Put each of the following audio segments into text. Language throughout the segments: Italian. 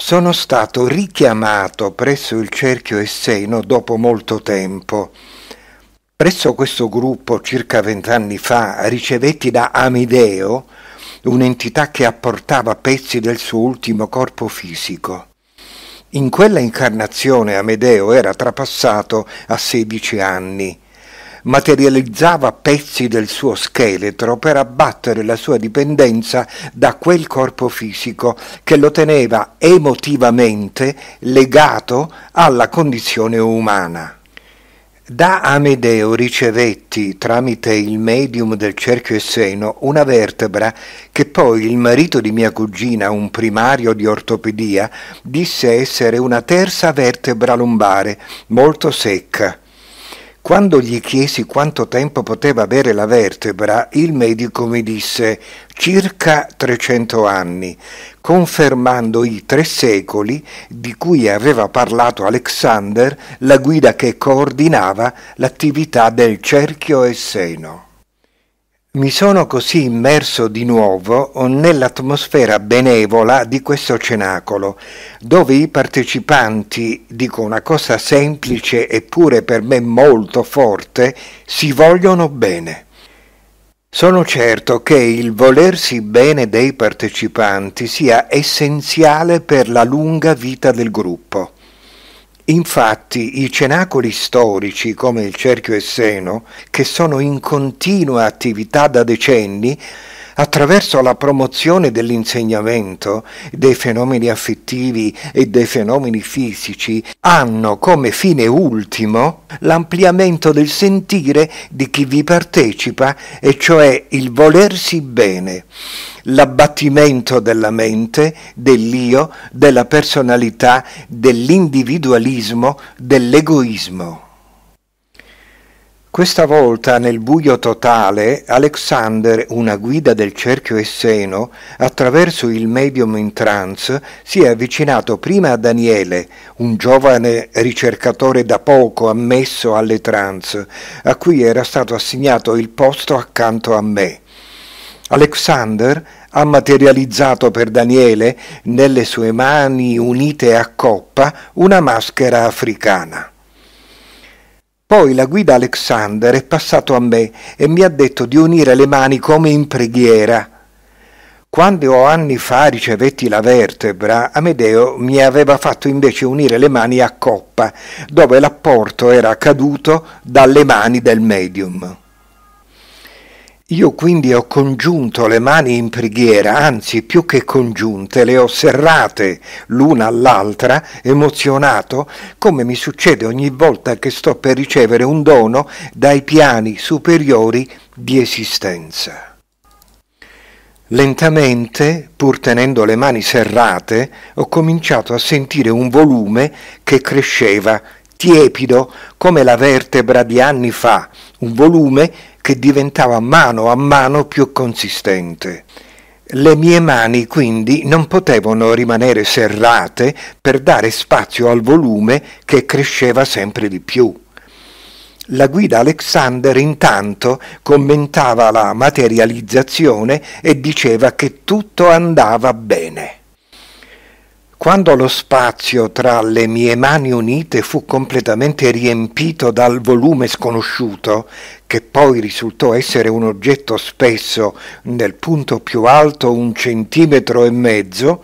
sono stato richiamato presso il cerchio Esseno dopo molto tempo. Presso questo gruppo, circa vent'anni fa, ricevetti da Amideo, un'entità che apportava pezzi del suo ultimo corpo fisico. In quella incarnazione Amedeo era trapassato a 16 anni materializzava pezzi del suo scheletro per abbattere la sua dipendenza da quel corpo fisico che lo teneva emotivamente legato alla condizione umana. Da Amedeo ricevetti, tramite il medium del cerchio e seno una vertebra che poi il marito di mia cugina, un primario di ortopedia, disse essere una terza vertebra lombare, molto secca. Quando gli chiesi quanto tempo poteva avere la vertebra, il medico mi disse circa 300 anni, confermando i tre secoli di cui aveva parlato Alexander, la guida che coordinava l'attività del cerchio e seno mi sono così immerso di nuovo nell'atmosfera benevola di questo cenacolo, dove i partecipanti, dico una cosa semplice eppure per me molto forte, si vogliono bene. Sono certo che il volersi bene dei partecipanti sia essenziale per la lunga vita del gruppo. Infatti i cenacoli storici come il Cerchio e seno, che sono in continua attività da decenni, attraverso la promozione dell'insegnamento dei fenomeni affettivi e dei fenomeni fisici, hanno come fine ultimo l'ampliamento del sentire di chi vi partecipa, e cioè il volersi bene, l'abbattimento della mente, dell'io, della personalità, dell'individualismo, dell'egoismo. Questa volta nel buio totale Alexander, una guida del cerchio esseno, attraverso il medium in trance, si è avvicinato prima a Daniele, un giovane ricercatore da poco ammesso alle trance, a cui era stato assegnato il posto accanto a me. Alexander ha materializzato per Daniele, nelle sue mani unite a coppa, una maschera africana. Poi la guida Alexander è passato a me e mi ha detto di unire le mani come in preghiera. Quando anni fa ricevetti la vertebra, Amedeo mi aveva fatto invece unire le mani a coppa, dove l'apporto era caduto dalle mani del medium. Io quindi ho congiunto le mani in preghiera, anzi più che congiunte, le ho serrate l'una all'altra, emozionato, come mi succede ogni volta che sto per ricevere un dono dai piani superiori di esistenza. Lentamente, pur tenendo le mani serrate, ho cominciato a sentire un volume che cresceva tiepido come la vertebra di anni fa, un volume che diventava mano a mano più consistente. Le mie mani quindi non potevano rimanere serrate per dare spazio al volume che cresceva sempre di più. La guida Alexander intanto commentava la materializzazione e diceva che tutto andava bene. Quando lo spazio tra le mie mani unite fu completamente riempito dal volume sconosciuto, che poi risultò essere un oggetto spesso nel punto più alto un centimetro e mezzo,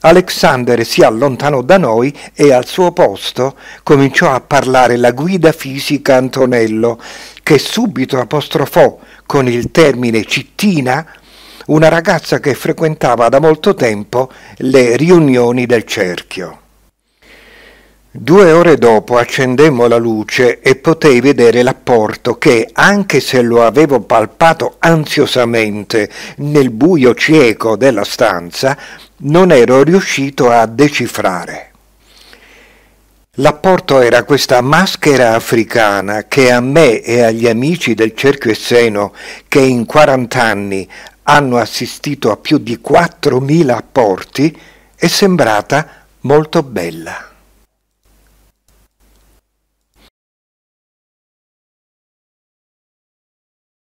Alexander si allontanò da noi e al suo posto cominciò a parlare la guida fisica Antonello, che subito apostrofò con il termine cittina una ragazza che frequentava da molto tempo le riunioni del cerchio. Due ore dopo accendemmo la luce e potei vedere l'apporto che, anche se lo avevo palpato ansiosamente nel buio cieco della stanza, non ero riuscito a decifrare. L'apporto era questa maschera africana che a me e agli amici del cerchio Esseno, che in 40 anni hanno assistito a più di 4.000 apporti, è sembrata molto bella.